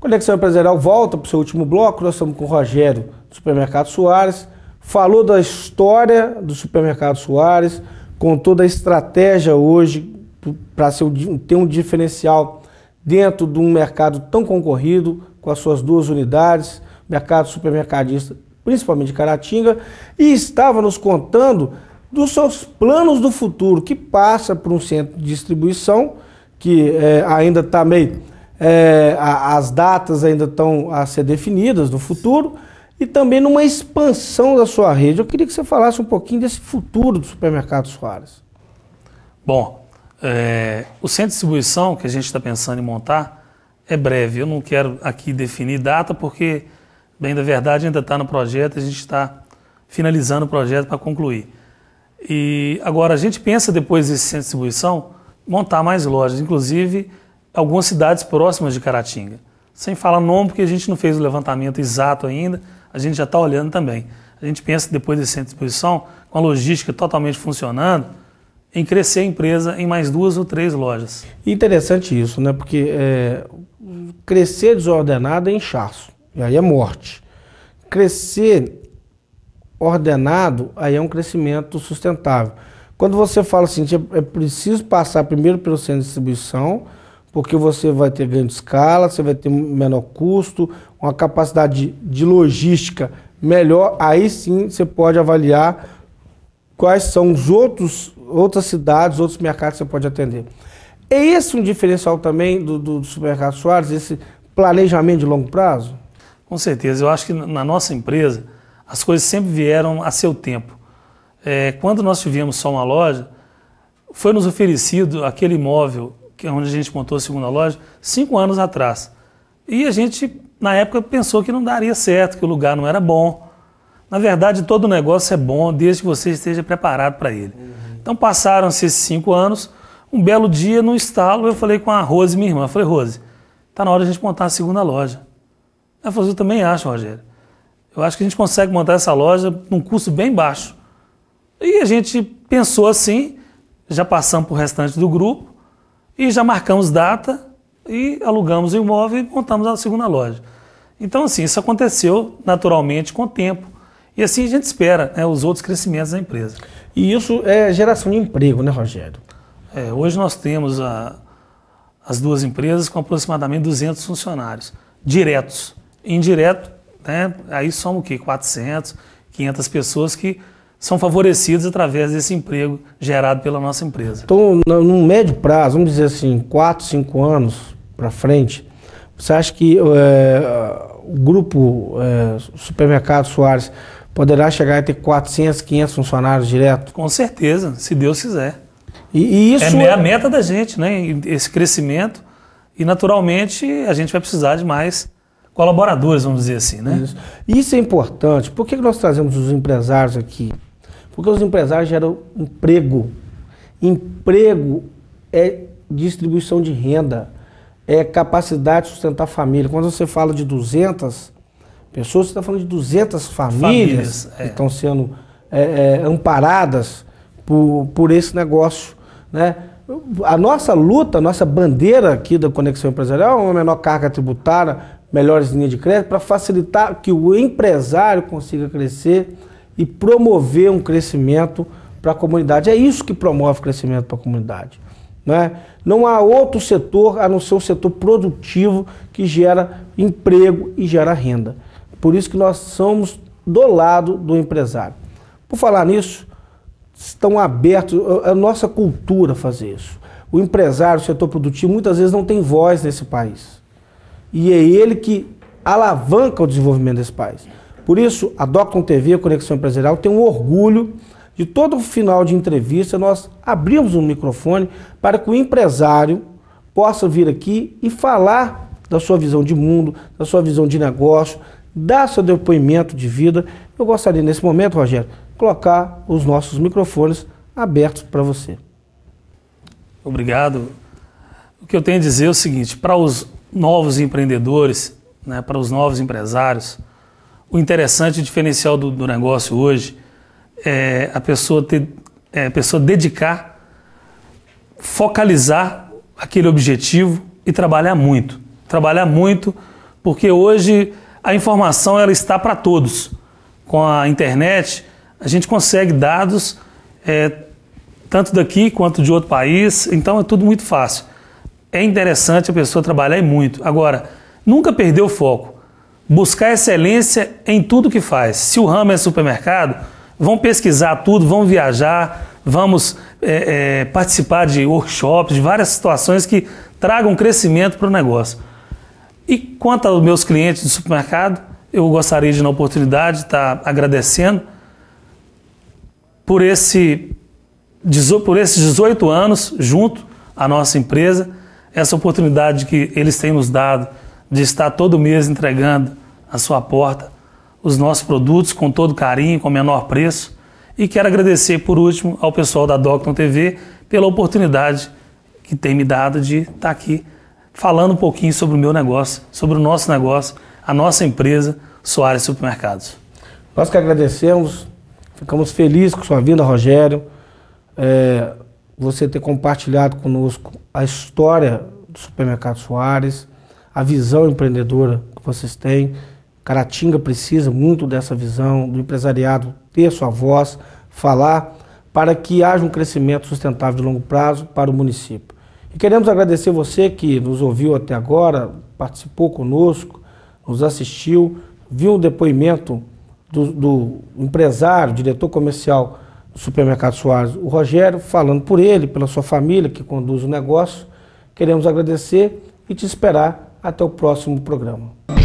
Conexão é Empresarial volta para o seu último bloco. Nós estamos com o Rogério do Supermercado Soares. Falou da história do Supermercado Soares, contou da estratégia hoje para ter um diferencial dentro de um mercado tão concorrido, com as suas duas unidades, mercado supermercadista, principalmente de Caratinga, e estava nos contando dos seus planos do futuro, que passa por um centro de distribuição, que é, ainda está meio é, a, as datas ainda estão a ser definidas no futuro, e também numa expansão da sua rede. Eu queria que você falasse um pouquinho desse futuro do supermercado Soares. Bom, é, o centro de distribuição que a gente está pensando em montar é breve. Eu não quero aqui definir data, porque, bem da verdade, ainda está no projeto, a gente está finalizando o projeto para concluir. E agora a gente pensa, depois desse centro de distribuição, montar mais lojas. Inclusive, algumas cidades próximas de Caratinga. Sem falar nome, porque a gente não fez o levantamento exato ainda, a gente já está olhando também. A gente pensa, depois desse centro de exposição, com a logística totalmente funcionando, em crescer a empresa em mais duas ou três lojas. Interessante isso, né? Porque é, crescer desordenado é inchaço, e aí é morte. Crescer ordenado, aí é um crescimento sustentável. Quando você fala assim, é, é preciso passar primeiro pelo centro de distribuição, porque você vai ter grande escala, você vai ter menor custo, uma capacidade de logística melhor. Aí sim você pode avaliar quais são os outros outras cidades, outros mercados que você pode atender. É esse um diferencial também do, do, do supermercado Soares, esse planejamento de longo prazo? Com certeza. Eu acho que na nossa empresa as coisas sempre vieram a seu tempo. É, quando nós tivemos só uma loja, foi nos oferecido aquele imóvel que é onde a gente montou a segunda loja, cinco anos atrás. E a gente, na época, pensou que não daria certo, que o lugar não era bom. Na verdade, todo negócio é bom desde que você esteja preparado para ele. Uhum. Então passaram-se esses cinco anos. Um belo dia, no estalo, eu falei com a Rose, minha irmã. Eu falei, Rose, está na hora de a gente montar a segunda loja. Ela falou, eu também acho, Rogério. Eu acho que a gente consegue montar essa loja num custo bem baixo. E a gente pensou assim, já passamos para o restante do grupo, e já marcamos data e alugamos o imóvel e montamos a segunda loja. Então, assim, isso aconteceu naturalmente com o tempo. E assim a gente espera né, os outros crescimentos da empresa. E isso é geração de emprego, né, Rogério? É, hoje nós temos a, as duas empresas com aproximadamente 200 funcionários, diretos. Indireto, né, aí somos o quê? 400, 500 pessoas que são favorecidos através desse emprego gerado pela nossa empresa. Então, no médio prazo, vamos dizer assim, 4, 5 anos para frente, você acha que é, o grupo é, Supermercado Soares poderá chegar a ter 400, 500 funcionários direto? Com certeza, se Deus quiser. E, e isso é, é a meta da gente, né? Esse crescimento e naturalmente a gente vai precisar de mais colaboradores, vamos dizer assim, né? Isso, isso é importante. Por que nós trazemos os empresários aqui? Porque os empresários geram emprego. Emprego é distribuição de renda, é capacidade de sustentar a família. Quando você fala de 200 pessoas, você está falando de 200 famílias, famílias é. que estão sendo é, é, amparadas por, por esse negócio. Né? A nossa luta, a nossa bandeira aqui da Conexão Empresarial é uma menor carga tributária, melhores linhas de crédito, para facilitar que o empresário consiga crescer e promover um crescimento para a comunidade. É isso que promove crescimento para a comunidade. Né? Não há outro setor a não ser o setor produtivo que gera emprego e gera renda. Por isso que nós somos do lado do empresário. Por falar nisso, estão abertos, é, é nossa cultura fazer isso. O empresário, o setor produtivo, muitas vezes não tem voz nesse país. E é ele que alavanca o desenvolvimento desse país. Por isso, a Docton TV, a Conexão Empresarial, tem um orgulho de todo final de entrevista nós abrimos um microfone para que o empresário possa vir aqui e falar da sua visão de mundo, da sua visão de negócio, dar seu depoimento de vida. Eu gostaria nesse momento, Rogério, colocar os nossos microfones abertos para você. Obrigado. O que eu tenho a dizer é o seguinte: para os novos empreendedores, né, para os novos empresários, o interessante, o diferencial do, do negócio hoje é a pessoa, ter, é a pessoa dedicar, focalizar aquele objetivo e trabalhar muito. Trabalhar muito, porque hoje a informação ela está para todos. Com a internet, a gente consegue dados é, tanto daqui quanto de outro país, então é tudo muito fácil. É interessante a pessoa trabalhar e muito. Agora, nunca perder o foco buscar excelência em tudo que faz. Se o ramo é supermercado, vão pesquisar tudo, vão viajar, vamos é, é, participar de workshops, de várias situações que tragam crescimento para o negócio. E quanto aos meus clientes do supermercado, eu gostaria de, na oportunidade, estar tá agradecendo por, esse, por esses 18 anos junto à nossa empresa, essa oportunidade que eles têm nos dado de estar todo mês entregando à sua porta os nossos produtos com todo carinho, com menor preço. E quero agradecer, por último, ao pessoal da Docton TV pela oportunidade que tem me dado de estar aqui falando um pouquinho sobre o meu negócio, sobre o nosso negócio, a nossa empresa, Soares Supermercados. Nós que agradecemos, ficamos felizes com sua vinda, Rogério. É, você ter compartilhado conosco a história do Supermercado Soares, a visão empreendedora que vocês têm Caratinga precisa muito dessa visão do empresariado ter sua voz, falar, para que haja um crescimento sustentável de longo prazo para o município. E queremos agradecer você que nos ouviu até agora, participou conosco, nos assistiu, viu o depoimento do, do empresário, diretor comercial do Supermercado Soares, o Rogério, falando por ele, pela sua família que conduz o negócio. Queremos agradecer e te esperar até o próximo programa.